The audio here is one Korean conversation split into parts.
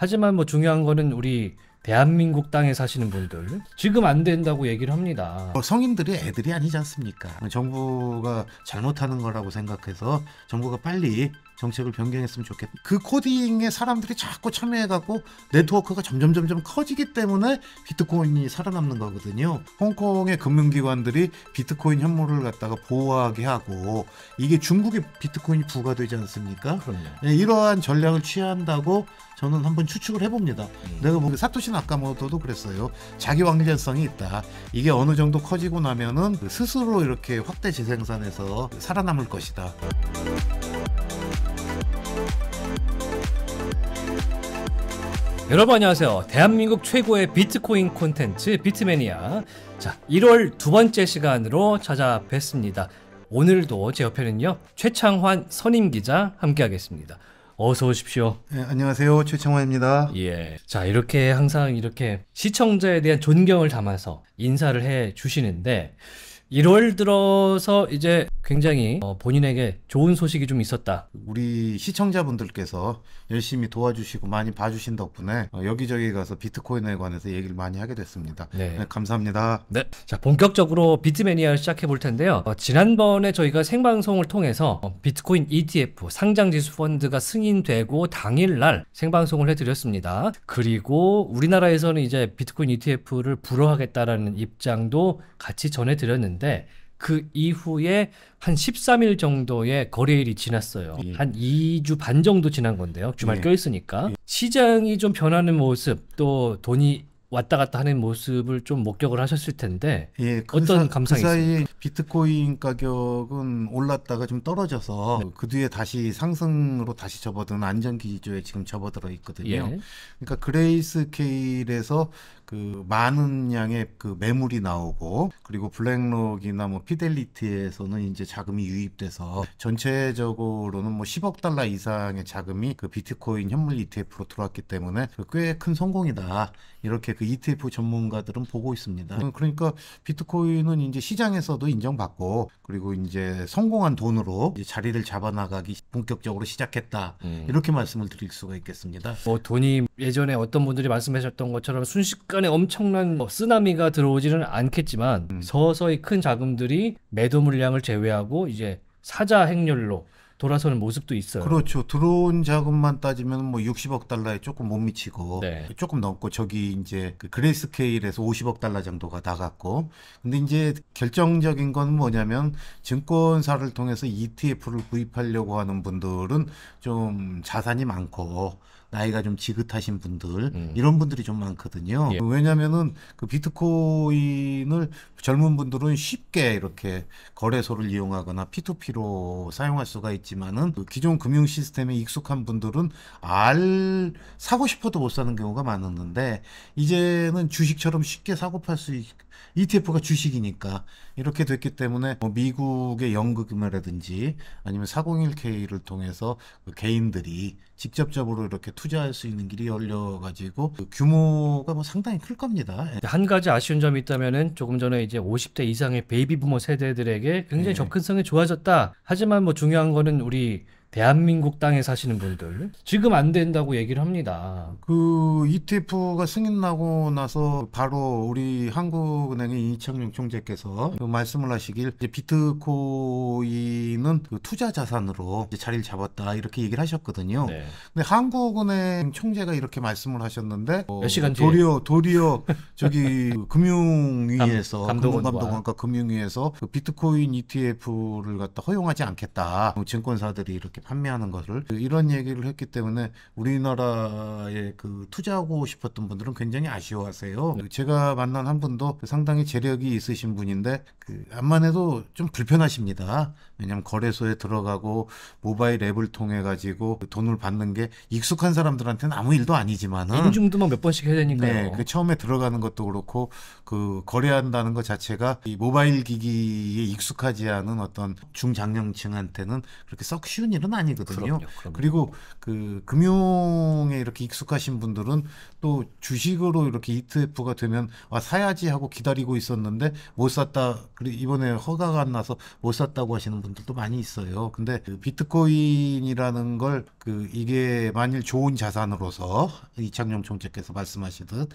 하지만 뭐 중요한 거는 우리 대한민국 땅에 사시는 분들 지금 안 된다고 얘기를 합니다. 뭐 성인들이 애들이 아니지 않습니까? 정부가 잘못하는 거라고 생각해서 정부가 빨리 정책을 변경했으면 좋겠다. 그 코딩에 사람들이 자꾸 참여해갖고 네트워크가 점점 점점 커지기 때문에 비트코인이 살아남는 거거든요. 홍콩의 금융기관들이 비트코인 현물을 갖다가 보호하게 하고 이게 중국의 비트코인이 부과되지 않습니까? 그럼요. 예, 이러한 전략을 취한다고 저는 한번 추측을 해봅니다. 음. 내가 보기 사토시 나카모토도 그랬어요. 자기 왕전성이 있다. 이게 어느 정도 커지고 나면은 그 스스로 이렇게 확대 재생산해서 살아남을 것이다. 여러분 안녕하세요. 대한민국 최고의 비트코인 콘텐츠 비트매니아. 자, 1월 두 번째 시간으로 찾아뵙습니다. 오늘도 제 옆에는요. 최창환 선임 기자 함께하겠습니다. 어서 오십시오. 네, 안녕하세요. 최청환입니다. 예. 자, 이렇게 항상 이렇게 시청자에 대한 존경을 담아서 인사를 해 주시는데 1월 들어서 이제 굉장히 어, 본인에게 좋은 소식이 좀 있었다. 우리 시청자분들께서 열심히 도와주시고 많이 봐주신 덕분에 어, 여기저기 가서 비트코인에 관해서 얘기를 많이 하게 됐습니다. 네. 네, 감사합니다. 네. 자, 본격적으로 비트매니아를 시작해 볼 텐데요. 어, 지난번에 저희가 생방송을 통해서 어, 비트코인 ETF 상장 지수 펀드가 승인되고 당일날 생방송을 해드렸습니다. 그리고 우리나라에서는 이제 비트코인 ETF를 불허하겠다라는 입장도 같이 전해드렸는데 있었는데 그 이후에 한 13일 정도의 거래일이 지났어요. 예. 한 2주 반 정도 지난 건데요. 주말 예. 껴있으니까. 예. 시장이 좀 변하는 모습, 또 돈이 왔다 갔다 하는 모습을 좀 목격을 하셨을 텐데 예, 그 어떤 그 감상이 그사이 비트코인 가격은 올랐다가 좀 떨어져서 네. 그 뒤에 다시 상승으로 다시 접어든 안전 기조에 지금 접어들어 있거든요. 예. 그러니까 그레이스 케일에서 그 많은 양의 그 매물이 나오고 그리고 블랙록이나 뭐 피델리티에서는 이제 자금이 유입돼서 전체적으로는 뭐 10억 달러 이상의 자금이 그 비트코인 현물 ETF로 들어왔기 때문에 꽤 큰 성공이다. 이렇게 그 ETF 전문가들은 보고 있습니다. 어, 그러니까 비트코인은 이제 시장에서도 인정받고 그리고 이제 성공한 돈으로 이제 자리를 잡아나가기 본격적으로 시작했다 음. 이렇게 말씀을 드릴 수가 있겠습니다. 뭐 돈이 예전에 어떤 분들이 말씀하셨던 것처럼 순식간에 엄청난 뭐 쓰나미가 들어오지는 않겠지만 음. 서서히 큰 자금들이 매도 물량을 제외하고 이제 사자 행렬로 돌아서는 모습도 있어요. 그렇죠. 들어온 자금만 따지면 뭐 60억 달러에 조금 못 미치고 네. 조금 넘고 저기 이제 그 그레이스케일에서 50억 달러 정도가 나갔고 근데 이제 결정적인 건 뭐냐면 증권사를 통해서 ETF를 구입하려고 하는 분들은 좀 자산이 많고 나이가 좀 지긋하신 분들 음. 이런 분들이 좀 많거든요. 예. 왜냐면은 그 비트코인을 젊은 분들은 쉽게 이렇게 거래소를 이용하거나 P2P로 사용할 수가 있지만은 그 기존 금융 시스템에 익숙한 분들은 알 사고 싶어도 못 사는 경우가 많았는데 이제는 주식처럼 쉽게 사고 팔수있 ETF가 주식이니까 이렇게 됐기 때문에 뭐 미국의 연금이라든지 아니면 401k를 통해서 그 개인들이 직접적으로 이렇게 투자할 수 있는 길이 열려가지고 그 규모가 뭐 상당히 클 겁니다. 예. 한 가지 아쉬운 점이 있다면은 조금 전에 이제 50대 이상의 베이비 부모 세대들에게 굉장히 네. 접근성이 좋아졌다. 하지만 뭐 중요한 거는 우리 대한민국 땅에 사시는 분들 지금 안 된다고 얘기를 합니다. 그 ETF가 승인나고 나서 바로 우리 한국은행의 이창용 총재께서 그 말씀을 하시길 이제 비트코인은 그 투자 자산으로 자리를 잡았다 이렇게 얘기를 하셨거든요. 네. 근데 한국은행 총재가 이렇게 말씀을 하셨는데 어, 몇 시간 뒤에? 도리어 도리어 저기 금융위에서 금감독원과 금융위에서 그 비트코인 ETF를 갖다 허용하지 않겠다 뭐 증권사들이 이렇게 이렇게 판매하는 것을 이런 얘기를 했기 때문에 우리나라에 그 투자하고 싶었던 분들은 굉장히 아쉬워하세요. 그 제가 만난 한 분도 상당히 재력이 있으신 분인데 그 암만 해도 좀 불편하십니다. 왜냐면 거래소에 들어가고 모바일 앱을 통해 가지고 돈을 받는 게 익숙한 사람들한테는 아무 일도 아니지만은 인증도 막몇 번씩 해야 되니까 네, 그 처음에 들어가는 것도 그렇고 그 거래한다는 것 자체가 이 모바일 기기에 익숙하지 않은 어떤 중장년층한테는 그렇게 썩 쉬운 일은 아니거든요. 그럼요, 그럼요. 그리고 그 금융에 이렇게 익숙하신 분들은 또 주식으로 이렇게 ETF가 되면 와 아, 사야지 하고 기다리고 있었는데 못 샀다. 그리고 이번에 허가가 안 나서 못 샀다고 하시는 분 분들도 많이 있어요. 근데 그 비트코인이라는 걸 그 이게 만일 좋은 자산으로서 이창용 총재께서 말씀하시듯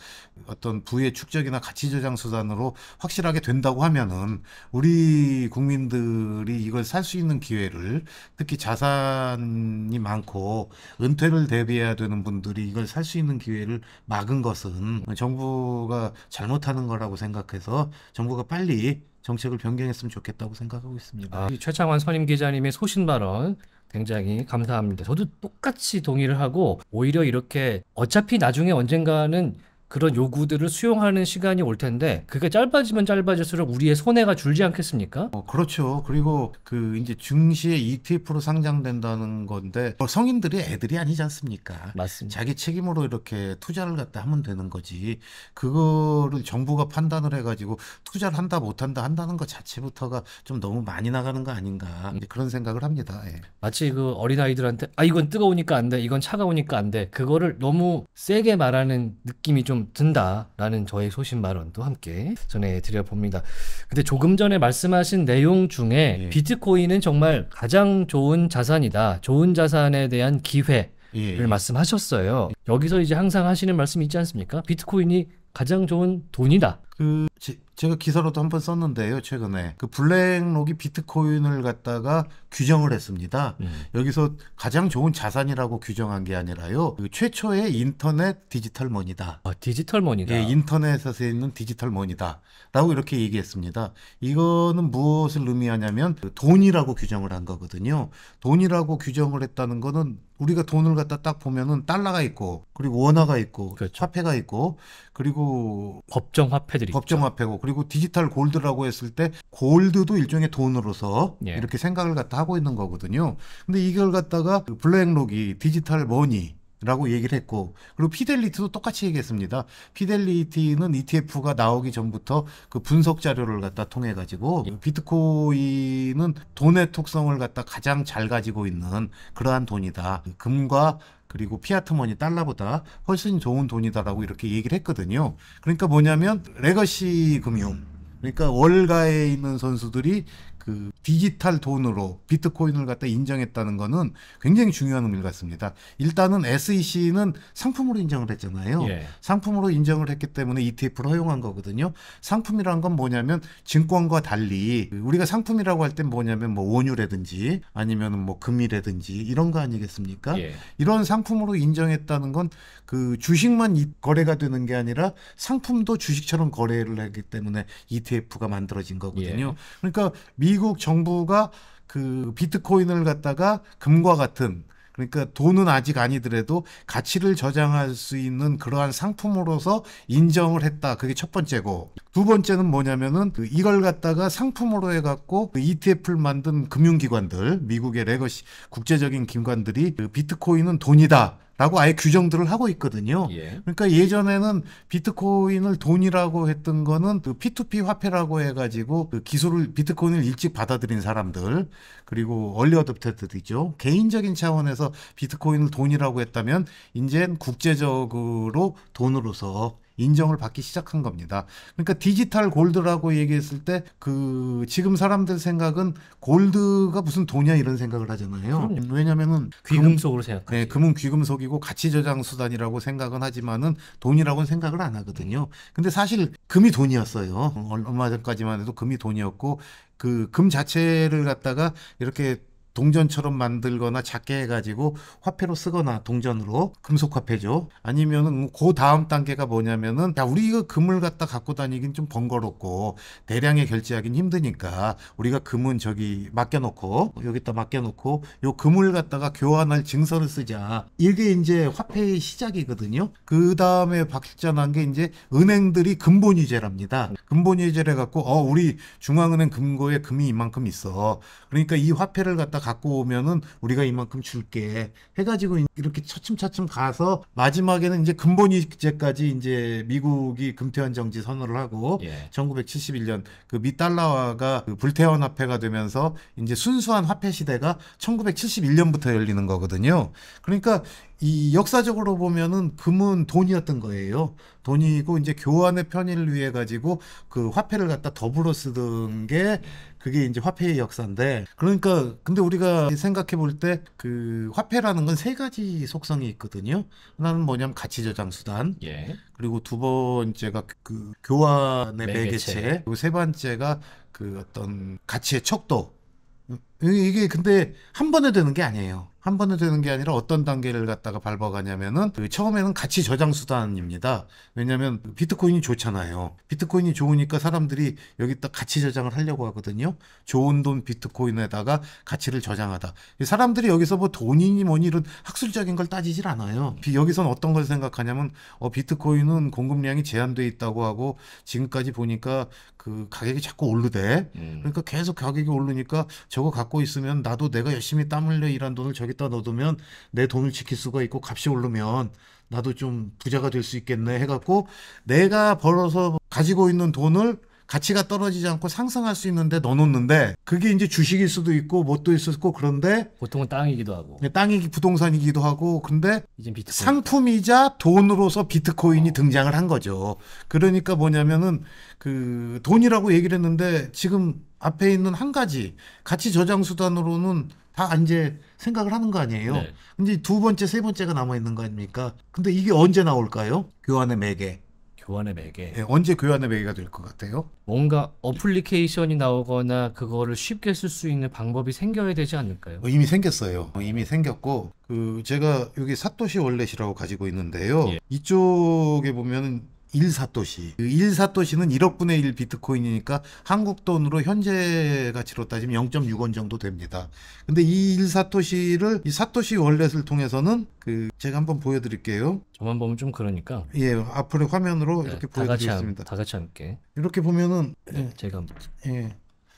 어떤 부의 축적이나 가치 저장 수단으로 확실하게 된다고 하면은 우리 국민들이 이걸 살 수 있는 기회를 특히 자산이 많고 은퇴를 대비해야 되는 분들이 이걸 살 수 있는 기회를 막은 것은 정부가 잘못하는 거라고 생각해서 정부가 빨리 정책을 변경했으면 좋겠다고 생각하고 있습니다. 아, 최창환 선임 기자님의 소신 발언 굉장히 감사합니다. 저도 똑같이 동의를 하고 오히려 이렇게 어차피 나중에 언젠가는 그런 요구들을 수용하는 시간이 올 텐데 그게 짧아지면 짧아질수록 우리의 손해가 줄지 않겠습니까? 어, 그렇죠. 그리고 그 이제 증시에 ETF로 상장된다는 건데 뭐 성인들이 애들이 아니지 않습니까? 맞습니다. 자기 책임으로 이렇게 투자를 갖다 하면 되는 거지. 그거를 정부가 판단을 해가지고 투자를 한다 못한다 한다는 것 자체부터가 좀 너무 많이 나가는 거 아닌가 그런 생각을 합니다. 예. 마치 그 어린 아이들한테 아 이건 뜨거우니까 안 돼, 이건 차가우니까 안 돼. 그거를 너무 세게 말하는 느낌이 좀 든다라는 저의 소신 발언도 함께 전해드려 봅니다. 근데 조금 전에 말씀하신 내용 중에 예. 비트코인은 정말 가장 좋은 자산이다. 좋은 자산에 대한 기회. 를 예, 예. 말씀하셨어요. 여기서 이제 항상 하시는 말씀이 있지 않습니까? 비트코인이 가장 좋은 돈이다. 그 제가 기사로도 한 번 썼는데요, 최근에. 그 블랙록이 비트코인을 갖다가 규정을 했습니다. 음. 여기서 가장 좋은 자산이라고 규정한 게 아니라요. 그 최초의 인터넷 디지털 머니다. 아, 디지털 머니다. 예, 인터넷에서 있는 디지털 머니다라고 이렇게 얘기했습니다. 이거는 무엇을 의미하냐면 그 돈이라고 규정을 한 거거든요. 돈이라고 규정을 했다는 거는 우리가 돈을 갖다 딱 보면은 달러가 있고 그리고 원화가 있고 그렇죠. 화폐가 있고 그리고 법정 화폐들이 법정 있죠. 화폐고 그리고 디지털 골드라고 했을 때 골드도 일종의 돈으로서 예. 이렇게 생각을 갖다 하고 있는 거거든요. 근데 이걸 갖다가 블랙록이 디지털 머니 라고 얘기를 했고 그리고 피델리티도 똑같이 얘기했습니다. 피델리티는 ETF가 나오기 전부터 그 분석 자료를 갖다 통해 가지고 예. 비트코인은 돈의 특성을 갖다 가장 잘 가지고 있는 그러한 돈이다. 금과 그리고 피아트머니 달러보다 훨씬 좋은 돈이다라고 이렇게 얘기를 했거든요. 그러니까 뭐냐면 레거시 금융 그러니까 월가에 있는 선수들이 그 디지털 돈으로 비트코인을 갖다 인정했다는 거는 굉장히 중요한 의미를 갖습니다. 일단은 SEC는 상품으로 인정을 했잖아요. 예. 상품으로 인정을 했기 때문에 ETF를 허용한 거거든요. 상품이란 건 뭐냐면 증권과 달리 우리가 상품이라고 할 땐 뭐냐면 뭐 원유라든지 아니면뭐 금이라든지 이런 거 아니겠습니까? 예. 이런 상품으로 인정했다는 건 그 주식만 거래가 되는 게 아니라 상품도 주식처럼 거래를 하기 때문에 ETF가 만들어진 거거든요. 예. 그러니까 미 미국 정부가 그 비트코인을 갖다가 금과 같은 그러니까 돈은 아직 아니더라도 가치를 저장할 수 있는 그러한 상품으로서 인정을 했다. 그게 첫 번째고 두 번째는 뭐냐면은 그 이걸 갖다가 상품으로 해갖고 그 ETF를 만든 금융기관들 미국의 레거시 국제적인 기관들이 그 비트코인은 돈이다. 라고 아예 규정들을 하고 있거든요. 예. 그러니까 예전에는 비트코인을 돈이라고 했던 거는 그 P2P 화폐라고 해가지고 그 기술을 비트코인을 일찍 받아들인 사람들 그리고 얼리 어댑터들이죠. 개인적인 차원에서 비트코인을 돈이라고 했다면 이젠 국제적으로 돈으로서 인정을 받기 시작한 겁니다. 그러니까 디지털 골드라고 얘기했을 때 그 지금 사람들 생각은 골드가 무슨 돈이야 이런 생각을 하잖아요. 그럼요. 왜냐면은 귀금속으로 생각. 네, 금은 귀금속이고 가치 저장 수단이라고 생각은 하지만은 돈이라고는 생각을 안 하거든요. 근데 사실 금이 돈이었어요. 얼마 전까지만 해도 금이 돈이었고 그 금 자체를 갖다가 이렇게 동전처럼 만들거나 작게 해가지고 화폐로 쓰거나 동전으로 금속화폐죠. 아니면은 뭐 그 다음 단계가 뭐냐면은 야 우리 이거 금을 갖다 갖고 다니긴 좀 번거롭고 대량의 결제하기는 힘드니까 우리가 금은 저기 맡겨놓고 여기다 맡겨놓고 요 금을 갖다가 교환할 증서를 쓰자. 이게 이제 화폐의 시작이거든요. 그 다음에 발전한 게 이제 은행들이 금본위제랍니다. 금본위제를 갖고 어 우리 중앙은행 금고에 금이 이만큼 있어. 그러니까 이 화폐를 갖다 갖고 오면은 우리가 이만큼 줄게 해가지고 이렇게 차츰차츰 가서 마지막에는 이제 근본이제까지 이제 미국이 금태환 정지 선언을 하고 예. 1971년 그미 달러화가 그 불태원 화폐가 되면서 이제 순수한 화폐 시대가 1971년부터 열리는 거거든요. 그러니까 이 역사적으로 보면은 금은 돈이었던 거예요. 돈이고 이제 교환의 편의를 위해 가지고 그 화폐를 갖다 더불어 쓰던 게 그게 이제 화폐의 역사인데 그러니까 근데 우리가 생각해 볼 때 그 화폐라는 건 세 가지 속성이 있거든요. 하나는 뭐냐면 가치 저장 수단. 예. 그리고 두 번째가 그 교환의 매개체. 매개체. 그리고 세 번째가 그 어떤 가치의 척도. 이게 근데 한 번에 되는 게 아니에요. 한 번에 되는 게 아니라 어떤 단계를 갖다가 밟아가냐면은 그 처음에는 가치 저장 수단입니다. 왜냐하면 비트코인이 좋잖아요. 비트코인이 좋으니까 사람들이 여기다 가치 저장을 하려고 하거든요. 좋은 돈 비트코인에다가 가치를 저장하다. 사람들이 여기서 뭐 돈이니 뭐니 이런 학술적인 걸 따지질 않아요. 여기선 어떤 걸 생각하냐면 어, 비트코인은 공급량이 제한돼 있다고 하고 지금까지 보니까 그 가격이 자꾸 오르대. 음. 그러니까 계속 가격이 오르니까 저거 가 갖고 있으면 나도 내가 열심히 땀 흘려 일한 돈을 저기다 넣어두면 내 돈을 지킬 수가 있고 값이 오르면 나도 좀 부자가 될 수 있겠네 해갖고 내가 벌어서 가지고 있는 돈을 가치가 떨어지지 않고 상승할 수 있는데 넣어놓는데 그게 이제 주식일 수도 있고 뭣도 있었고 그런데 보통은 땅이기도 하고 네, 땅이 부동산이기도 하고 근데 상품이자 돈으로서 비트코인이 어. 등장을 한 거죠. 그러니까 뭐냐면은 그 돈이라고 얘기를 했는데 지금 앞에 있는 한 가지 가치 저장 수단으로는 다 이제 생각을 하는 거 아니에요. 네. 이제 두 번째, 세 번째가 남아 있는 거 아닙니까? 근데 이게 언제 나올까요? 교환의 매개. 교환의 매개. 네, 예, 언제 교환의 매개가 될 것 같아요? 뭔가 어플리케이션이 나오거나 그거를 쉽게 쓸 수 있는 방법이 생겨야 되지 않을까요? 어, 이미 생겼어요. 어, 이미 생겼고 그 제가 여기 사토시 월렛이라고 가지고 있는데요. 예. 이쪽에 보면 1사토시. 그 1사토시는 1억분의 1 비트코인이니까 한국 돈으로 현재 가치로 따지면 0.6원 정도 됩니다. 근데 이 1사토시를 이 사토시 월렛을 통해서는 그 제가 한번 보여드릴게요. 저만 보면 좀 그러니까. 예, 앞으로 화면으로 네, 이렇게 보여드리겠습니다. 다 같이 함께. 이렇게 보면은 네, 예, 제가 예.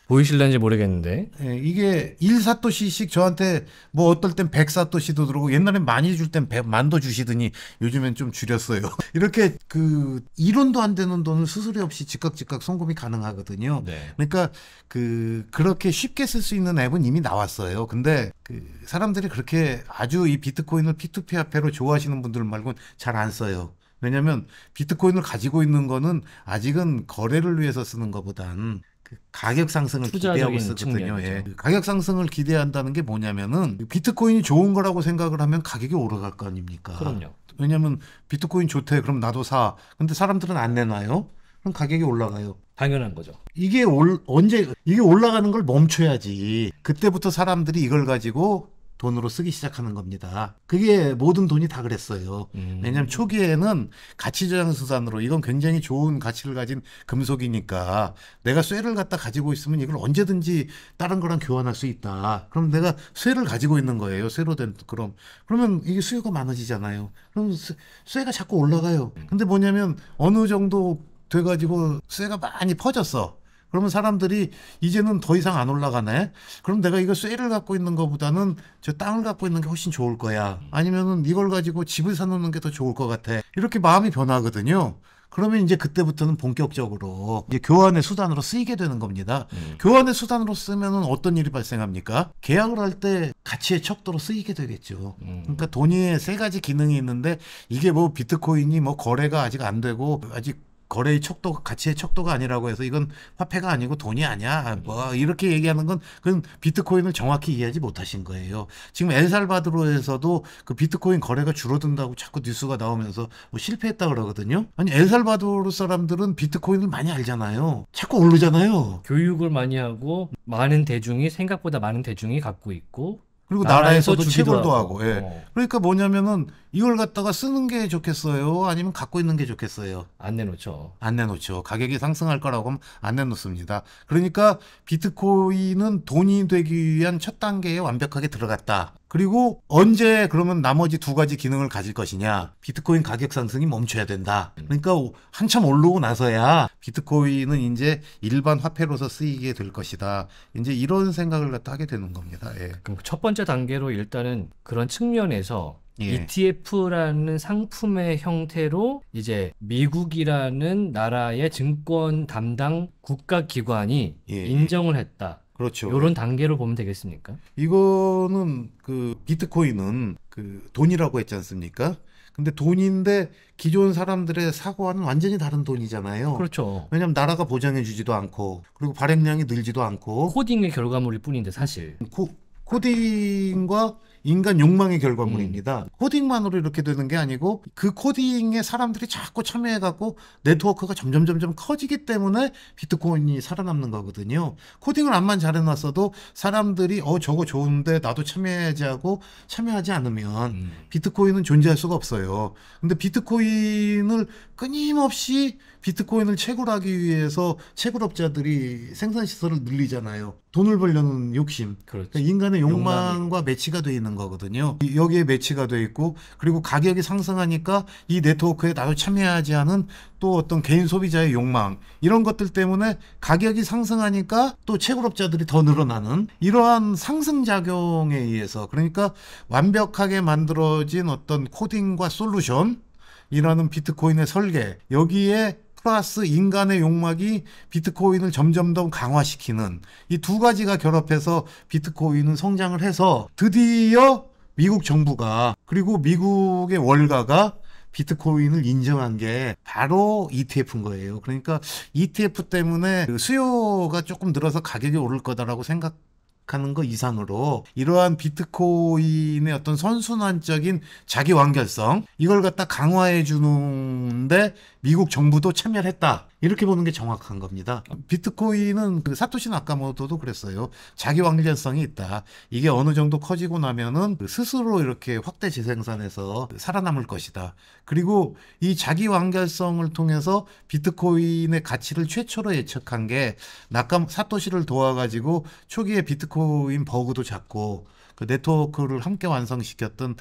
보이실는지 모르겠는데. 예, 이게 1사토시씩 저한테 뭐 어떨 땐 100사토시도 들어오고 옛날엔 많이 줄 땐 100만도 주시더니 요즘엔 좀 줄였어요. 이렇게 그이론도안 되는 돈을 수수료 없이 즉각 즉각 송금이 가능하거든요. 네. 그러니까 그 그렇게 쉽게 쓸 수 있는 앱은 이미 나왔어요. 근데 그 사람들이 그렇게 아주 이 비트코인을 P2P 화폐로 좋아하시는 분들 말고는 잘 안 써요. 왜냐면 비트코인을 가지고 있는 거는 아직은 거래를 위해서 쓰는 것보단 그 가격 상승을 기대하고 있었거든요. 예. 가격 상승을 기대한다는 게 뭐냐면은 비트코인이 좋은 거라고 생각을 하면 가격이 오르갈 거 아닙니까? 그럼요. 왜냐면 비트코인 좋대 그럼 나도 사. 근데 사람들은 안 내놔요. 그럼 가격이 올라가요. 당연한 거죠. 이게 올, 언제 이게 올라가는 걸 멈춰야지. 그때부터 사람들이 이걸 가지고 돈으로 쓰기 시작하는 겁니다. 그게 모든 돈이 다 그랬어요. 음. 왜냐하면 초기에는 가치 저장 수단으로 이건 굉장히 좋은 가치를 가진 금속이니까 내가 쇠를 갖다 가지고 있으면 이걸 언제든지 다른 거랑 교환할 수 있다. 그럼 내가 쇠를 가지고 있는 거예요. 쇠로 된 그럼 그러면 이게 수요가 많아지잖아요. 그럼 쇠, 쇠가 자꾸 올라가요. 음. 근데 뭐냐면 어느 정도 돼가지고 쇠가 많이 퍼졌어. 그러면 사람들이 이제는 더 이상 안 올라가네. 그럼 내가 이거 쇠를 갖고 있는 것보다는 저 땅을 갖고 있는 게 훨씬 좋을 거야. 아니면은 이걸 가지고 집을 사놓는 게 더 좋을 것 같아. 이렇게 마음이 변하거든요. 그러면 이제 그때부터는 본격적으로 이제 교환의 수단으로 쓰이게 되는 겁니다. 음. 교환의 수단으로 쓰면은 어떤 일이 발생합니까? 계약을 할 때 가치의 척도로 쓰이게 되겠죠. 음. 그러니까 돈이 세 가지 기능이 있는데 이게 뭐 비트코인이 뭐 거래가 아직 안 되고 아직 거래의 척도 가치의 척도가 아니라고 해서 이건 화폐가 아니고 돈이 아니야 뭐 이렇게 얘기하는 건 그건 비트코인을 정확히 이해하지 못하신 거예요 지금 엘살바도르에서도 그 비트코인 거래가 줄어든다고 자꾸 뉴스가 나오면서 뭐 실패했다 그러거든요 아니 엘살바도르 사람들은 비트코인을 많이 알잖아요 자꾸 오르잖아요 교육을 많이 하고 많은 대중이 생각보다 많은 대중이 갖고 있고 그리고 나라에서도 체벌도 하고. 예. 어. 그러니까 뭐냐면은 이걸 갖다가 쓰는 게 좋겠어요, 아니면 갖고 있는 게 좋겠어요. 안 내놓죠. 안 내놓죠. 가격이 상승할 거라고 하면 안 내놓습니다. 그러니까 비트코인은 돈이 되기 위한 첫 단계에 완벽하게 들어갔다. 그리고 언제 그러면 나머지 두 가지 기능을 가질 것이냐. 비트코인 가격 상승이 멈춰야 된다. 그러니까 한참 오르고 나서야 비트코인은 이제 일반 화폐로서 쓰이게 될 것이다. 이제 이런 생각을 갖다 하게 되는 겁니다. 예. 그럼 첫 번째 단계로 일단은 그런 측면에서 예. ETF라는 상품의 형태로 이제 미국이라는 나라의 증권 담당 국가 기관이 예. 인정을 했다. 그렇죠. 이런 단계로 보면 되겠습니까? 이거는 그 비트코인은 그 돈이라고 했지 않습니까? 근데 돈인데 기존 사람들의 사고와는 완전히 다른 돈이잖아요. 그렇죠. 왜냐하면 나라가 보장해주지도 않고 그리고 발행량이 늘지도 않고 코딩의 결과물일 뿐인데 사실 코, 코딩과 인간 욕망의 결과물입니다. 음. 코딩만으로 이렇게 되는 게 아니고 그 코딩에 사람들이 자꾸 참여해갖고 네트워크가 점점 점점 커지기 때문에 비트코인이 살아남는 거거든요. 코딩을 안만 잘해놨어도 사람들이 어 저거 좋은데 나도 참여해야지 하고 참여하지 않으면 음. 비트코인은 존재할 수가 없어요. 근데 비트코인을 끊임없이 비트코인을 채굴하기 위해서 채굴업자들이 생산 시설을 늘리잖아요. 돈을 벌려는 욕심. 그렇죠. 그러니까 인간의 욕망과 욕망이. 매치가 되어 있는 거거든요. 여기에 매치가 돼 있고 그리고 가격이 상승하니까 이 네트워크에 나도 참여하지 않은 또 어떤 개인 소비자의 욕망 이런 것들 때문에 가격이 상승하니까 또 채굴업자들이 더 늘어나는 이러한 상승 작용에 의해서 그러니까 완벽하게 만들어진 어떤 코딩과 솔루션 이라는 비트코인의 설계 여기에 플러스 인간의 욕망이 비트코인을 점점 더 강화시키는 이 두 가지가 결합해서 비트코인은 성장을 해서 드디어 미국 정부가 그리고 미국의 월가가 비트코인을 인정한 게 바로 ETF인 거예요. 그러니까 ETF 때문에 그 수요가 조금 늘어서 가격이 오를 거다라고 생각 하는 것 이상으로 이러한 비트코인의 어떤 선순환적인 자기 완결성 이걸 갖다 강화해 주는데 미국 정부도 참여했다 이렇게 보는 게 정확한 겁니다. 비트코인은 그 사토시 나카모토도 그랬어요. 자기 왕전성이 있다. 이게 어느 정도 커지고 나면은 그 스스로 이렇게 확대 재생산해서 살아남을 것이다. 그리고 이 자기 완결성을 통해서 비트코인의 가치를 최초로 예측한 게 나카 사토시를 도와가지고 초기에 비트코인 버그도 잡고 그 네트워크를 함께 완성시켰던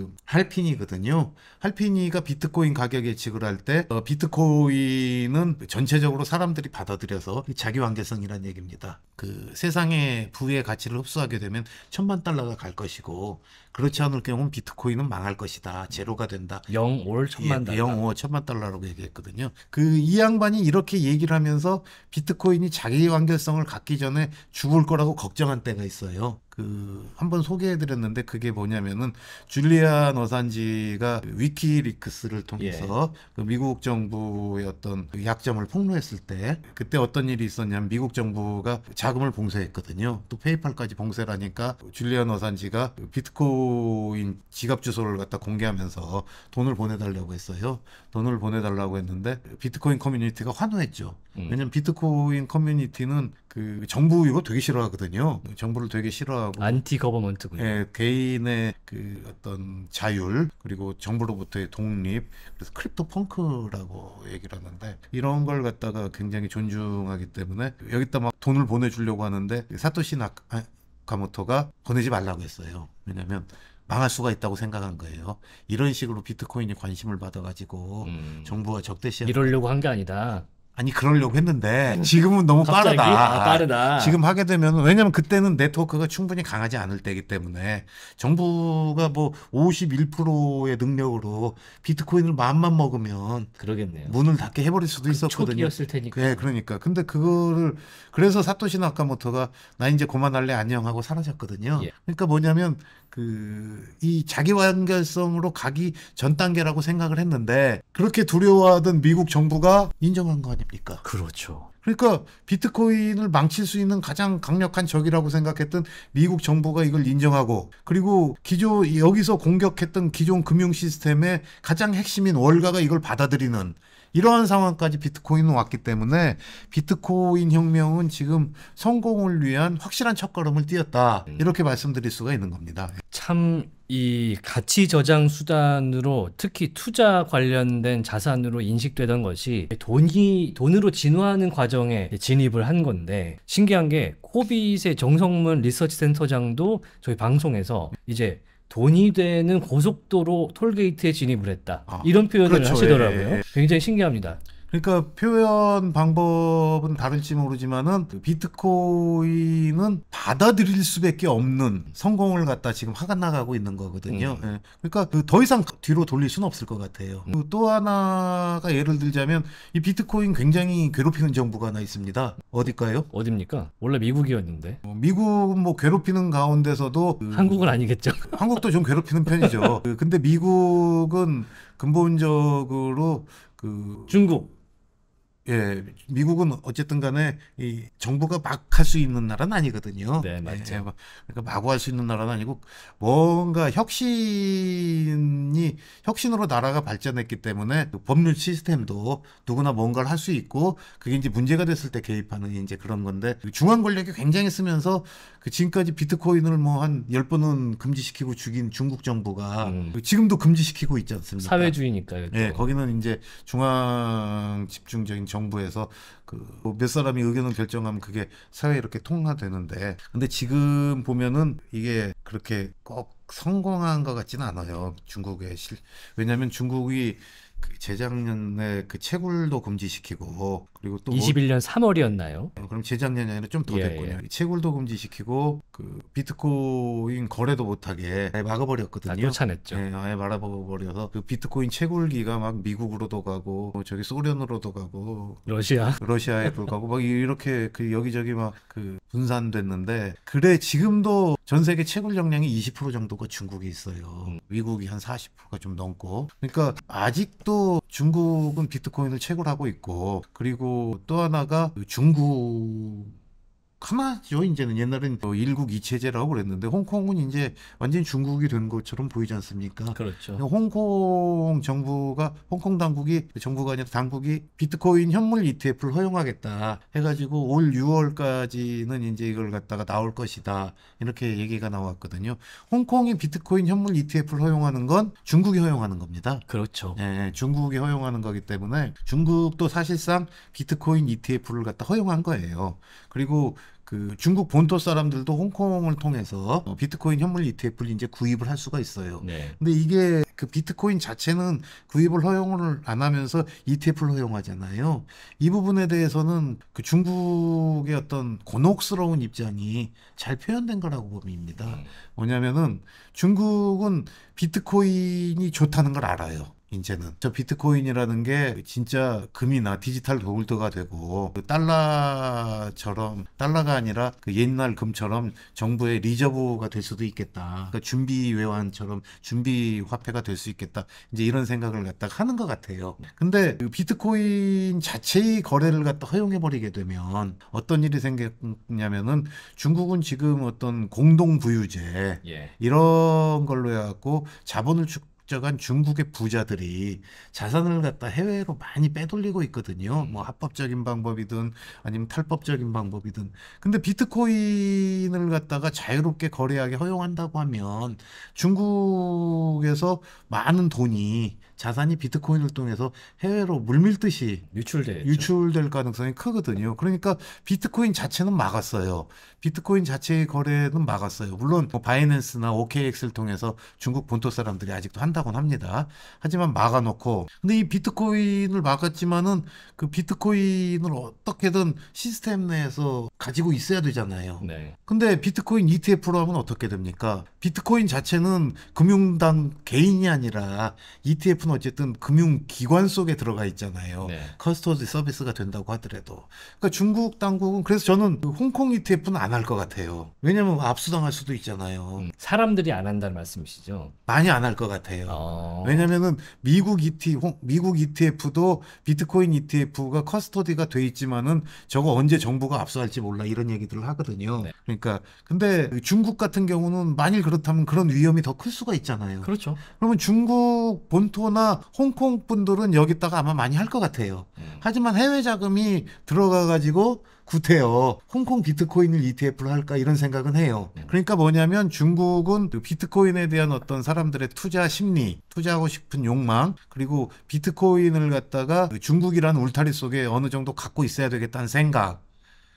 그할피니거든요할피니가 비트코인 가격 예측을 할 때 비트코인은 전체적으로 사람들이 받아들여서 자기 관계성이란 얘기입니다. 그 세상의 부의 가치를 흡수하게 되면 천만 달러가 갈 것이고 그렇지 않을 경우는 비트코인은 망할 것이다. 제로가 된다. 0, 5, 천만 예, 달러. 0, 5, 천만 달러라고 얘기했거든요. 그 이 양반이 이렇게 얘기를 하면서 비트코인이 자기 관계성을 갖기 전에 죽을 거라고 걱정한 때가 있어요. 그 한번 소개해 드렸는데 그게 뭐냐면은 줄리아노산지가 그 위키리크스를 통해서 예. 그 미국 정부의 어떤 그 약점을 폭로했을 때 그때 어떤 일이 있었냐면 미국 정부가 자금을 봉쇄했거든요. 또 페이팔까지 봉쇄라니까 줄리아노산지가 그 비트코인 지갑 주소를 갖다 공개하면서 돈을 보내달라고 했어요. 돈을 보내달라고 했는데 비트코인 커뮤니티가 환호했죠. 음. 왜냐면 비트코인 커뮤니티는 그 정부 이거 되게 싫어하거든요. 정부를 되게 싫어하고 안티 거버먼트군요. 예, 개인의 그 어떤 자율 그리고 정부로부터의 독립 그래서 크립토 펑크라고 얘기를 하는데 이런 걸 갖다가 굉장히 존중하기 때문에 여기다 막 돈을 보내주려고 하는데 사토시 나카모토가 아, 보내지 말라고 했어요. 왜냐면 망할 수가 있다고 생각한 거예요. 이런 식으로 비트코인이 관심을 받아가지고 음. 정부가 적대시 이러려고 한 게 아니다. 아니 그러려고 했는데 음. 지금은 너무 갑자기? 빠르다. 아, 빠르다. 지금 하게 되면 왜냐면 그때는 네트워크가 충분히 강하지 않을 때이기 때문에 정부가 뭐 51%의 능력으로 비트코인을 마음만 먹으면 그러겠네요. 문을 닫게 해버릴 수도 그 있었거든요. 초기였을 테니까. 예, 네, 그러니까. 근데 그거를 그래서 사토시 나카모토가 나 이제 고만할래 안녕 하고 사라졌거든요. 예. 그러니까 뭐냐면 그 이 자기 완결성으로 가기 전 단계라고 생각을 했는데 그렇게 두려워하던 미국 정부가 인정한 거 아닙니까? 그렇죠. 그러니까 비트코인을 망칠 수 있는 가장 강력한 적이라고 생각했던 미국 정부가 이걸 인정하고 그리고 기존 여기서 공격했던 기존 금융 시스템의 가장 핵심인 월가가 이걸 받아들이는 이러한 상황까지 비트코인은 왔기 때문에 비트코인 혁명은 지금 성공을 위한 확실한 첫걸음을 띄었다. 음. 이렇게 말씀드릴 수가 있는 겁니다. 참 이 가치 저장 수단으로 특히 투자 관련된 자산으로 인식되던 것이 돈이 돈으로 진화하는 과정에 진입을 한 건데 신기한 게 코빗의 정성문 리서치 센터장도 저희 방송에서 이제 돈이 되는 고속도로 톨게이트에 진입을 했다. 아, 이런 표현을 그렇죠. 하시더라고요. 예, 예. 굉장히 신기합니다. 그러니까 표현 방법은 다를지 모르지만은 그 비트코인은 받아들일 수밖에 없는 성공을 갖다 지금 화가 나가고 있는 거거든요. 음. 예. 그러니까 그더 이상 뒤로 돌릴 수는 없을 것 같아요. 음. 그 또 하나가 예를 들자면 이 비트코인 굉장히 괴롭히는 정부가 하나 있습니다. 어디일까요 어딥니까? 원래 미국이었는데. 어, 미국은 뭐 괴롭히는 가운데서도 그 한국은 아니겠죠. 한국도 좀 괴롭히는 편이죠. 그 근데 미국은 근본적으로 그 중국 예, 미국은 어쨌든 간에 이 정부가 막 할 수 있는 나라는 아니거든요. 네, 맞죠. 예, 그러니까 마구 할 수 있는 나라는 아니고 뭔가 혁신이 혁신으로 나라가 발전했기 때문에 그 법률 시스템도 누구나 뭔가를 할 수 있고 그게 이제 문제가 됐을 때 개입하는 이제 그런 건데 중앙 권력이 굉장히 쓰면서 그 지금까지 비트코인을 뭐 한 열번은 금지시키고 죽인 중국 정부가 음. 지금도 금지시키고 있지 않습니까? 사회주의니까. 그렇죠. 예, 거기는 이제 중앙 집중적인 정부에서 그 몇 사람이 의견을 결정하면 그게 사회에 이렇게 통과되는데 근데 지금 보면은 이게 그렇게 꼭 성공한 것 같지는 않아요. 중국의 실 왜냐하면 중국이 그 재작년에 그 채굴도 금지시키고 그리고 또 21년 3월이었나요? 어, 그럼 재작년이 아니라 좀더 예, 됐군요. 예. 채굴도 금지시키고 그 비트코인 거래도 못하게 막아버렸거든요. 아, 쫓아냈죠. 예, 아예 말아버려서 그 비트코인 채굴기가 막 미국으로도 가고 뭐 저기 소련으로도 가고 러시아 러시아에도 가고 막 이렇게 그 여기저기 막그 분산됐는데 그래 지금도 전 세계 채굴 역량이 20% 정도가 중국에 있어요. 미국이 한 40%가 좀 넘고 그러니까 아직도 중국은 비트코인을 채굴하고 있고 그리고 또 하나가 중국 하나죠. 이제는 옛날엔 일국 이체제라고 그랬는데 홍콩은 이제 완전히 중국이 된 것처럼 보이지 않습니까? 그렇죠. 홍콩 정부가 홍콩 당국이 정부가 아니라 당국이 비트코인 현물 ETF를 허용하겠다 해가지고 올 6월까지는 이제 이걸 갖다가 나올 것이다 이렇게 얘기가 나왔거든요. 홍콩이 비트코인 현물 ETF를 허용하는 건 중국이 허용하는 겁니다. 그렇죠. 예, 예, 중국이 허용하는 거기 때문에 중국도 사실상 비트코인 ETF를 갖다 허용한 거예요. 그리고 그 중국 본토 사람들도 홍콩을 통해서 어, 비트코인 현물 ETF를 이제 구입을 할 수가 있어요. 네. 근데 이게 그 비트코인 자체는 구입을 허용을 안 하면서 ETF를 허용하잖아요. 이 부분에 대해서는 그 중국의 어떤 곤혹스러운 입장이 잘 표현된 거라고 봅니다. 음. 뭐냐면은 중국은 비트코인이 좋다는 걸 알아요. 이제는 저 비트코인이라는 게 진짜 금이나 디지털 도굴도가 되고 그 달러처럼 달러가 아니라 그 옛날 금처럼 정부의 리저브가 될 수도 있겠다. 그러니까 준비 외환처럼 준비 화폐가 될 수 있겠다. 이제 이런 생각을 갖다가 하는 것 같아요. 근데 그 비트코인 자체의 거래를 갖다 허용해 버리게 되면 어떤 일이 생겼냐면은 중국은 지금 어떤 공동 부유제 예. 이런 걸로 해갖고 자본을 축 축적한 중국의 부자들이 자산을 갖다 해외로 많이 빼돌리고 있거든요. 뭐 합법적인 방법이든 아니면 탈법적인 방법이든. 근데 비트코인을 갖다가 자유롭게 거래하게 허용한다고 하면 중국에서 많은 돈이 자산이 비트코인을 통해서 해외로 물밀듯이 유출될 가능성이 크거든요. 그러니까 비트코인 자체는 막았어요. 비트코인 자체의 거래는 막았어요. 물론 뭐 바이낸스나 OKX를 통해서 중국 본토 사람들이 아직도 한다곤 합니다. 하지만 막아놓고 근데 이 비트코인을 막았지만은 그 비트코인을 어떻게든 시스템 내에서 가지고 있어야 되잖아요. 네. 근데 비트코인 ETF로 하면 어떻게 됩니까? 비트코인 자체는 금융당 개인이 아니라 ETF는 어쨌든 금융기관 속에 들어가 있잖아요. 네. 커스터디 서비스가 된다고 하더라도. 그러니까 중국 당국은 그래서 저는 홍콩 ETF는 안 안할것 같아요. 왜냐면 압수당할 수도 있잖아요. 음, 사람들이 안 한다는 말씀이시죠? 많이 안 할 것 같아요. 어... 왜냐면은 미국 ET, 미국 ETF도 비트코인 ETF가 커스터디가 돼 있지만은 저거 언제 정부가 압수할지 몰라 이런 얘기들을 하거든요. 네. 그러니까 근데 중국 같은 경우는 만일 그렇다면 그런 위험이 더 클 수가 있잖아요. 그렇죠. 그러면 중국 본토나 홍콩 분들은 여기다가 아마 많이 할 것 같아요. 음. 하지만 해외 자금이 들어가 가지고 구태여 홍콩 비트코인을 ETF로 할까 이런 생각은 해요. 음. 그러니까 뭐냐면 중국은 그 비트코인에 대한 어떤 사람들의 투자 심리, 투자하고 싶은 욕망, 그리고 비트코인을 갖다가 그 중국이라는 울타리 속에 어느 정도 갖고 있어야 되겠다는 생각,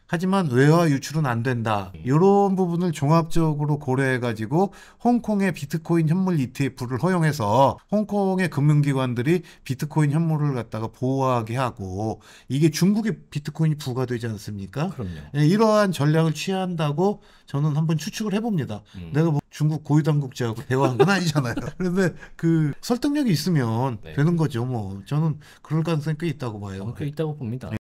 하지만 외화 유출은 안 된다. 이런 부분을 종합적으로 고려해가지고 홍콩의 비트코인 현물 ETF를 허용해서 홍콩의 금융기관들이 비트코인 현물을 갖다가 보호하게 하고 이게 중국의 비트코인이 부과되지 않습니까? 그럼요. 예, 이러한 전략을 취한다고 저는 한번 추측을 해봅니다. 음. 내가 뭐 중국 고위 당국자하고 대화한 건 아니잖아요. 그런데 그 설득력이 있으면 네. 되는 거죠. 뭐 저는 그럴 가능성이 꽤 있다고 봐요. 꽤 있다고 봅니다. 예.